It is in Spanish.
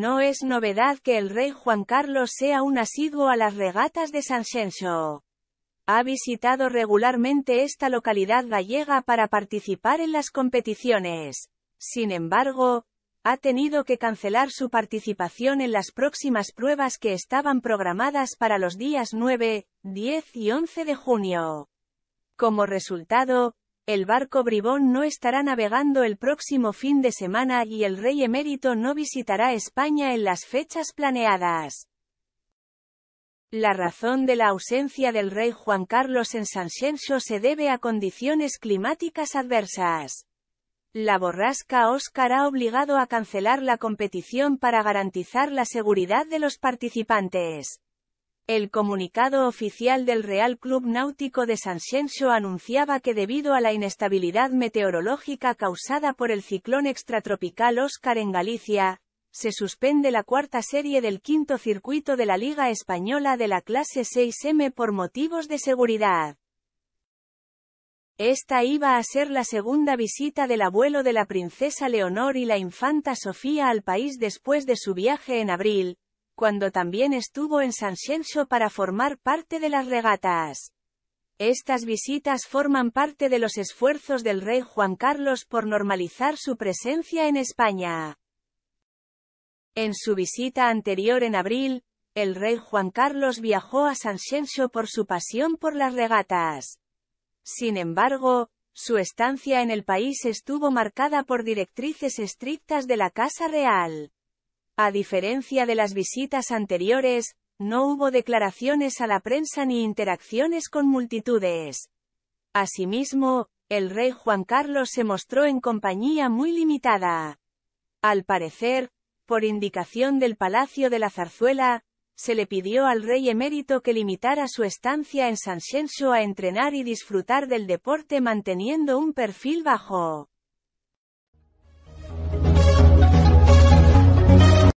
No es novedad que el rey Juan Carlos sea un asiduo a las regatas de San Ha visitado regularmente esta localidad gallega para participar en las competiciones. Sin embargo, ha tenido que cancelar su participación en las próximas pruebas que estaban programadas para los días 9, 10 y 11 de junio. Como resultado, el barco Bribón no estará navegando el próximo fin de semana y el rey emérito no visitará España en las fechas planeadas. La razón de la ausencia del rey Juan Carlos en San se debe a condiciones climáticas adversas. La borrasca Oscar ha obligado a cancelar la competición para garantizar la seguridad de los participantes. El comunicado oficial del Real Club Náutico de Sanxenxo anunciaba que debido a la inestabilidad meteorológica causada por el ciclón extratropical Oscar en Galicia, se suspende la cuarta serie del quinto circuito de la Liga Española de la clase 6M por motivos de seguridad. Esta iba a ser la segunda visita del abuelo de la princesa Leonor y la infanta Sofía al país después de su viaje en abril, cuando también estuvo en San para formar parte de las regatas. Estas visitas forman parte de los esfuerzos del rey Juan Carlos por normalizar su presencia en España. En su visita anterior en abril, el rey Juan Carlos viajó a San por su pasión por las regatas. Sin embargo, su estancia en el país estuvo marcada por directrices estrictas de la Casa Real. A diferencia de las visitas anteriores, no hubo declaraciones a la prensa ni interacciones con multitudes. Asimismo, el rey Juan Carlos se mostró en compañía muy limitada. Al parecer, por indicación del Palacio de la Zarzuela, se le pidió al rey emérito que limitara su estancia en Sanxenxo a entrenar y disfrutar del deporte manteniendo un perfil bajo.